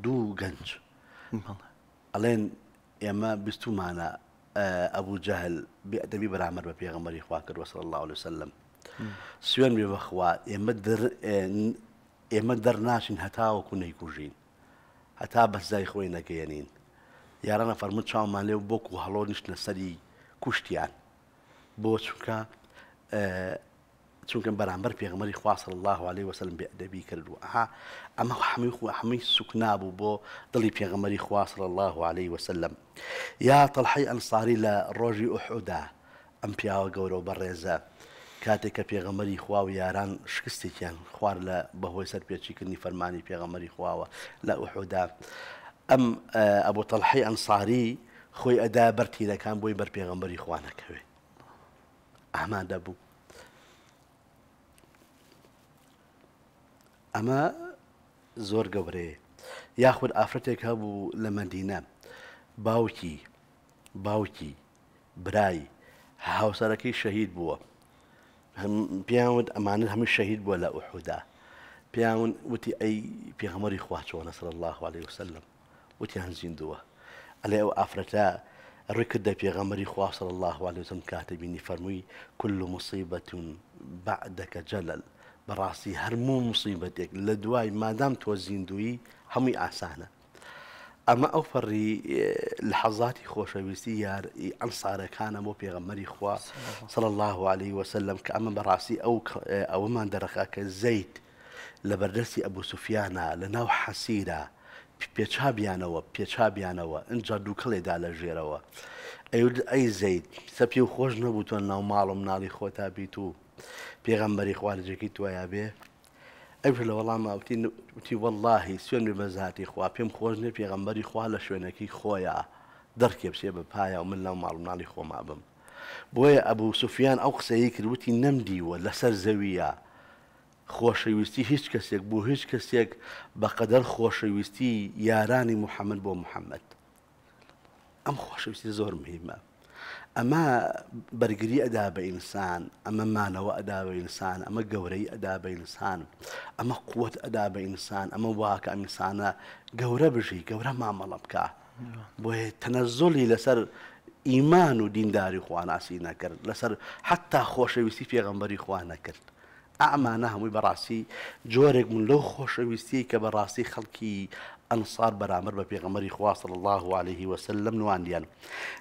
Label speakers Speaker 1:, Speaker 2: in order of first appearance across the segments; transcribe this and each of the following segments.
Speaker 1: دوو گەنج ئەڵێن ئێمە بیستومانە ئەبوو جەهل بێدەبی بەرامەر بە پێغمەری خوا کرد وەسڵ الله عليه وسلم سوێن بێ بەخوا ئێمە ئێمە دەرناشین هەتاوەکو نەیکوژین هەتا بەسزای خۆی نەکەێنین یارانە فەرمو چاومان لێو بۆکو هەڵۆ نیشت لە سەری کوشتیان بۆ چونکە چونکە بەرامبەر پێغمەری خواصل الله عليه وسلم بێدەبی کردو ئەها ئەمە هەمووی خو هەمووی سوکنابوو بۆ دڵی پێغمەری خواصل الله عليه وسلم یا تەلحی ئەنساری لە ڕۆژی ئوحودا ئەم پیاوە گەورە و بەڕێزە کاتێک کە پێغەمەری خوا و یاران شکستێکیان خوار لە بەهۆی سەر پێچیکردنی فەرمانی پێغەمەری خواوە لە ئوحودا ئەم ئەبوو تەلحی ئەنساری خۆی ئەدا بەرتیرەکان بۆی بەر پێغەمبەری خوانەکەوێت ئامادە بوو ئەمە زۆر گەورەیە یاخود ئافرەتێک هەبوو لە مەدینە باوکی باوکی برایی هاوسەرەکەی شەهید بووە پیاوت ئەمانت هەموو شەهید بووە لە ئوحودا پیاون وتی ئەی پێغەمەری خواچەوە نەسەر الله عليه وسلم وتیان زیندووە ئەلێ ئەو ئافرەتە ڕێکرد دە پێغەمەری خواصل الله عليه وسلم کاتە بینی كل مصیبەتون بعدەکە جەلل بەڕاستی هەرموو مصیبەتێک لە دوای مادام تۆ زیندوی هەمووی ئاسانە ئەمە ئەو فەڕی لە حەزاتی خۆشەویستی یار ئەمسارەکانە بۆ پێغەمەری خوا سڵ الله عليه وسلم کە ئەمە بەڕاستی ئەو ئەوەمان دەرەخا کە زەیت لە بەردەستی ئەبوو سوفیانە لە ناو حەسیرە پێچابیانەوە پێچابیانەوە ئەجا دووکەڵێدا لە ژێرەوە ئەی زەیت سەپی و خۆش نەبوو تۆ ناو ماڵم ناڵی خۆتا بیت و پێغەمبەری خوارجێکی توایە بێ ئەو لە وەڵام وتی وەلهی سوێن بەزاتی خوا پێم خۆش نێ پێغەمبەری خوا لە شوێنەکەی خۆیە دەرکێبسێ بە پایە و من لەو ماڵناڵی خۆما بم بۆیە ئەبوو سوفیان ئەو قسەیە کردوتی نەمدیوە لەسەر زەویە خۆشەویستی هیچ کەسێک بوو هیچ کەسێک بەقەدەر خۆشەویستی یارانی محەممەد بۆ محەممەد ئەم خۆشەویستی زۆر مهمە ئەمە بەرگری ئەدا بە ئینسان ئەمە مانەوە ئەدا بە ئینسان ئەمە گەورەی ئەدا بە ئینسان ئەمە قوت ئەدا بە ئینسان ئەمە واکە ئەمیسانە گەورە بژی گەورە مامەڵە بکە بۆ تەنەزۆلی لەسەر ئیمان و دینداری خواناسی نەکرد لەسەر حتا خۆشەویستی پێغمبەری خوا نەکرد. ئەمانە هەمووی بەڕاستی جۆرێک من لەو خۆشەویستی کە بەڕاستی خەڵکی ئەنسار بەرامبەر بە پێغەمەری خواصل الله عليه وسلم نواندیان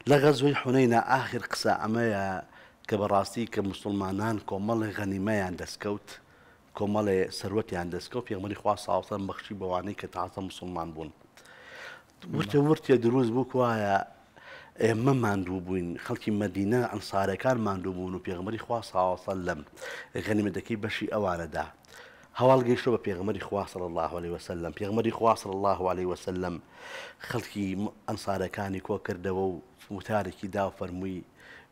Speaker 1: لە غەزوی حونەینە ئاخر قسە ئەمەیە کە بەڕاستی کە مسلمانان کۆمەڵی غەنیمەیان دەستکەوت کۆمەڵێ سەروەتیان دەستکەوت پێغمەری خوا ساوسن بەخشی بەوانەی کە تازە مسلمان بوون ورتە ورتە دروست بوو وایە ئێمە ماندوو بووین خەڵکی مەدینە ئەنسارەکان ماندوو بوون و پێغمەری خوا ساوەسە لەم غەنیمەدەکەی بەشی ئەوانەدا هەواڵ گەیشتەوە بە پێغمەری خواصل الله عليه وسلم پێغمەری خواصل الله عليه وسلم خەڵکی ئەنسارەکانی کۆ کردەوە و متارێکی دا فەرمووی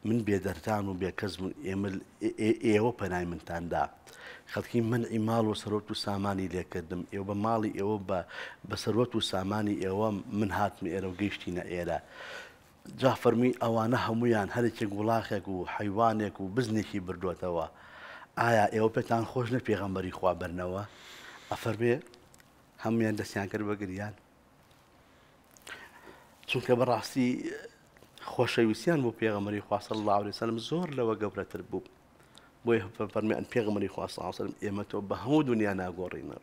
Speaker 1: من بێدەرتان و بێکەزم ئێمە ئێوە پەنای منتاندا خەڵکی من ئیماڵ و سەرۆت و سامانی لێکردم ئێوە بە ماڵی ئێوە بە سەرۆت و سامانی ئێوە من هاتمە ئێرە و گەیشتینە ئێرە. جا فەرمی ئەوانە هەمویان هەرێکی گوڵاخێک و حیوانێک و بزنێکی بردوێتەوە ئایا ئێوە پێتان خۆش نە پێغەمبەری خوا بەرنەوە ئەفەر بێ هەمویان دەستیان کرد بەگریان چونکە بەڕاستی خۆشەویستیان بۆ پێغەمەری خواستە لاوری سەرم زۆر لەوە گەورەتر بوو بۆی فەرمیان پێغمەری خواستە ئاسەرم ئێمە تۆ بە هەموو دنیا ناگۆڕینەوە.